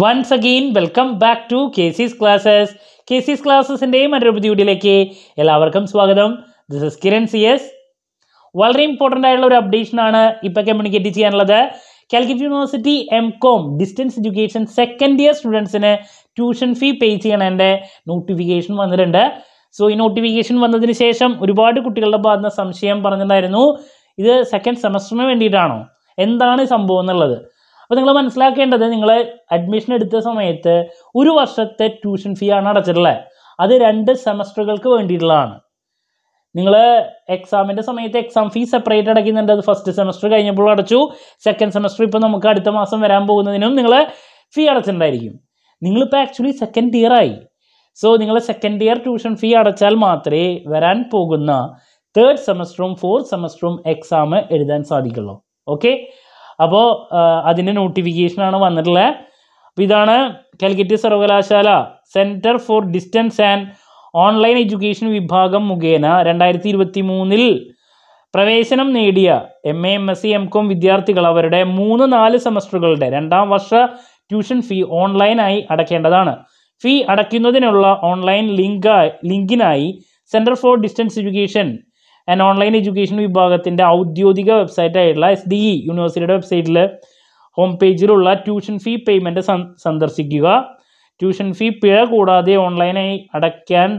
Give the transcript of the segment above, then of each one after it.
Once again welcome back to K C's classes K C's ക്ലാസ്സസിൻ്റെയും മറ്റൊരു പുതിയ എല്ലാവർക്കും സ്വാഗതം this is Kiran C S വളരെ ഇമ്പോർട്ടൻ്റ് ആയിട്ടുള്ള ഒരു അപ്ഡേഷനാണ് ഇപ്പോൾ കമ്മ്യൂണിക്കേറ്റ് ചെയ്യാനുള്ളത് Calicut university M Com distance education second year സ്റ്റുഡൻസിന് ട്യൂഷൻ ഫീ പേ ചെയ്യണതിൻ്റെ നോട്ടിഫിക്കേഷൻ വന്നിട്ടുണ്ട് സോ ഈ നോട്ടിഫിക്കേഷൻ വന്നതിന് ശേഷം ഒരുപാട് കുട്ടികളുടെ ഭാഗത്ത് സംശയം പറഞ്ഞിട്ടുണ്ടായിരുന്നു ഇത് സെക്കൻഡ് സെമസ്റ്ററിന് വേണ്ടിയിട്ടാണോ എന്താണ് സംഭവം എന്നുള്ളത് അപ്പോൾ നിങ്ങൾ മനസ്സിലാക്കേണ്ടത് നിങ്ങൾ അഡ്മിഷൻ എടുത്ത സമയത്ത് ഒരു വർഷത്തെ ട്യൂഷൻ ഫീ ആണ് അടച്ചിട്ടുള്ളത് അത് രണ്ട് സെമസ്റ്ററുകൾക്ക് വേണ്ടിയിട്ടുള്ളതാണ് നിങ്ങൾ എക്സാമിൻ്റെ സമയത്ത് എക്സാം ഫീ സെപ്പറേറ്റ് അടയ്ക്കുന്നുണ്ട് അത് ഫസ്റ്റ് സെമസ്റ്റർ കഴിഞ്ഞപ്പോൾ അടച്ചു സെക്കൻഡ് സെമസ്റ്റർ ഇപ്പോൾ നമുക്ക് അടുത്ത മാസം വരാൻ പോകുന്നതിനും നിങ്ങൾ ഫീ അടച്ചിട്ടുണ്ടായിരിക്കും നിങ്ങളിപ്പോൾ ആക്ച്വലി സെക്കൻഡ് ഇയർ ആയി സോ നിങ്ങൾ സെക്കൻഡ് ഇയർ ട്യൂഷൻ ഫീ അടച്ചാൽ മാത്രമേ വരാൻ പോകുന്ന തേർഡ് സെമസ്റ്ററും ഫോർത്ത് സെമസ്റ്ററും എക്സാം എഴുതാൻ സാധിക്കുള്ളൂ ഓക്കെ അപ്പോൾ അതിൻ്റെ നോട്ടിഫിക്കേഷനാണ് വന്നിട്ടുള്ളത് അപ്പോൾ ഇതാണ് കാലിക്കറ്റ് സർവകലാശാല centre for distance and online education വിഭാഗം മുഖേന രണ്ടായിരത്തി ഇരുപത്തി മൂന്നിൽ പ്രവേശനം നേടിയ M A M S C M Com വിദ്യാർത്ഥികൾ അവരുടെ മൂന്ന് നാല് സെമസ്റ്ററുകളുടെ രണ്ടാം വർഷ ട്യൂഷൻ ഫീ ഓൺലൈനായി അടയ്ക്കേണ്ടതാണ് ഫീ അടയ്ക്കുന്നതിനുള്ള ഓൺലൈൻ ലിങ്ക ലിങ്കിനായി centre for distance education and online education വിഭാഗത്തിൻ്റെ ഔദ്യോഗിക വെബ്സൈറ്റായിട്ടുള്ള എസ് ഡി ഇ യൂണിവേഴ്സിറ്റിയുടെ വെബ്സൈറ്റിൽ ഹോം പേജിലുള്ള ട്യൂഷൻ ഫീ പേയ്മെൻറ്റ് സന്ദർശിക്കുക ട്യൂഷൻ ഫീ പിഴ കൂടാതെ ഓൺലൈനായി അടയ്ക്കാൻ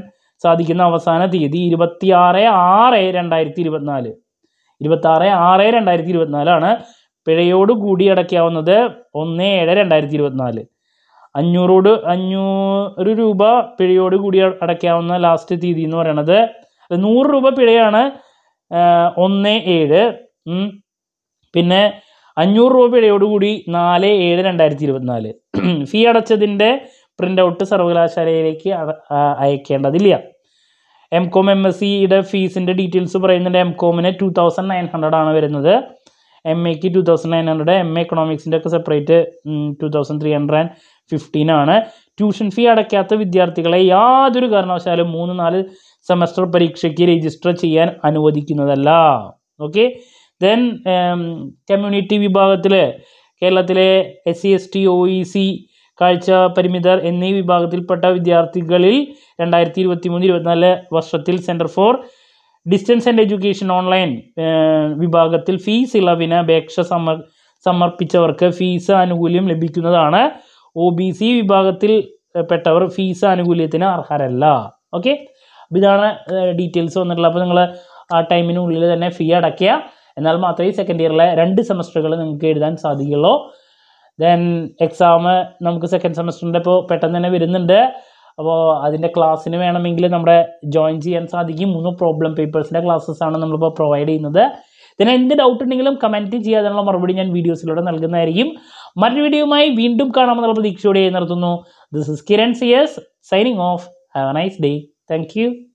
സാധിക്കുന്ന അവസാന തീയതി ഇരുപത്തി ആറ് ആറ് രണ്ടായിരത്തി ഇരുപത്തിനാല് ഇരുപത്തി ആറ് ആറ് രണ്ടായിരത്തി ഇരുപത്തിനാലാണ് പിഴയോട് കൂടി അടയ്ക്കാവുന്നത് ഒന്ന് ഏഴ് രണ്ടായിരത്തി ഇരുപത്തിനാല് അഞ്ഞൂറോട് അഞ്ഞൂറ് രൂപ പിഴയോട് കൂടി അടയ്ക്കാവുന്ന ലാസ്റ്റ് തീയതി എന്ന് പറയണത് നൂറ് രൂപ പിഴയാണ് ഒന്ന് ഏഴ് പിന്നെ അഞ്ഞൂറ് രൂപ പിഴയോടുകൂടി നാല് ഏഴ് രണ്ടായിരത്തി ഇരുപത്തിനാല് ഫീ അടച്ചതിൻ്റെ പ്രിൻ്റ് ഔട്ട് സർവകലാശാലയിലേക്ക് അയക്കേണ്ടതില്ല എം കോം എം എസ് സിയുടെ ഫീസിൻ്റെ ഡീറ്റെയിൽസ് പറയുന്നുണ്ട് എം കോമിന് ടു തൗസൻഡ് നയൻ ഹൺഡ്രഡ് ആണ് വരുന്നത് എം എക്ക് two thousand nine hundred M A എക്കണോമിക്സിൻ്റെ ഒക്കെ separate two thousand three hundred and fifteen ആണ് ട്യൂഷൻ ഫീ അടയ്ക്കാത്ത വിദ്യാർത്ഥികളെ യാതൊരു കാരണവശാലും മൂന്ന് നാല് സെമസ്റ്റർ പരീക്ഷയ്ക്ക് രജിസ്റ്റർ ചെയ്യാൻ അനുവദിക്കുന്നതല്ല ഓക്കെ ദെൻ കമ്മ്യൂണിറ്റി വിഭാഗത്തിൽ കേരളത്തിലെ S C S T O E C കാഴ്ച പരിമിതർ എന്നീ വിഭാഗത്തിൽപ്പെട്ട വിദ്യാർത്ഥികളിൽ രണ്ടായിരത്തി ഇരുപത്തി മൂന്ന് ഇരുപത്തിനാല് വർഷത്തിൽ centre for distance and education online വിഭാഗത്തിൽ ഫീസ് ഇളവിന് അപേക്ഷ സമർ സമർപ്പിച്ചവർക്ക് ഫീസ് ആനുകൂല്യം ലഭിക്കുന്നതാണ് ഒ ബി സി വിഭാഗത്തിൽ പെട്ടവർ ഫീസ് ആനുകൂല്യത്തിന് അർഹരല്ല ഓക്കെ അപ്പോൾ ഇതാണ് ഡീറ്റെയിൽസ് വന്നിട്ടുള്ളത് അപ്പോൾ നിങ്ങൾ ആ ടൈമിനുള്ളിൽ തന്നെ ഫീ അടയ്ക്കുക എന്നാൽ മാത്രമേ സെക്കൻഡ് ഇയറിലെ രണ്ട് സെമസ്റ്ററുകൾ നിങ്ങൾക്ക് എഴുതാൻ സാധിക്കുള്ളൂ ദെൻ എക്സാം നമുക്ക് സെക്കൻഡ് സെമസ്റ്ററിൻ്റെ ഇപ്പോൾ പെട്ടെന്ന് തന്നെ വരുന്നുണ്ട് അപ്പോൾ അതിൻ്റെ ക്ലാസ്സിന് വേണമെങ്കിൽ നമ്മുടെ ജോയിൻ ചെയ്യാൻ സാധിക്കും മൂന്ന് പ്രോബ്ലം പേപ്പേഴ്സിൻ്റെ ആണ് നമ്മളിപ്പോൾ പ്രൊവൈഡ് ചെയ്യുന്നത് ഇതിന് എന്ത് ഡൗട്ട് ഉണ്ടെങ്കിലും കമൻറ്റ് ചെയ്യാതിനുള്ള മറുപടി ഞാൻ വീഡിയോസിലൂടെ നൽകുന്നതായിരിക്കും മറ്റൊരു വീഡിയോയുമായി വീണ്ടും കാണാമെന്നുള്ള പ്രതീക്ഷയോടെ നിർത്തുന്നു ദിസ് ഇസ് കിരൺ സിയേഴ്സ് signing off have a nice day Thank you.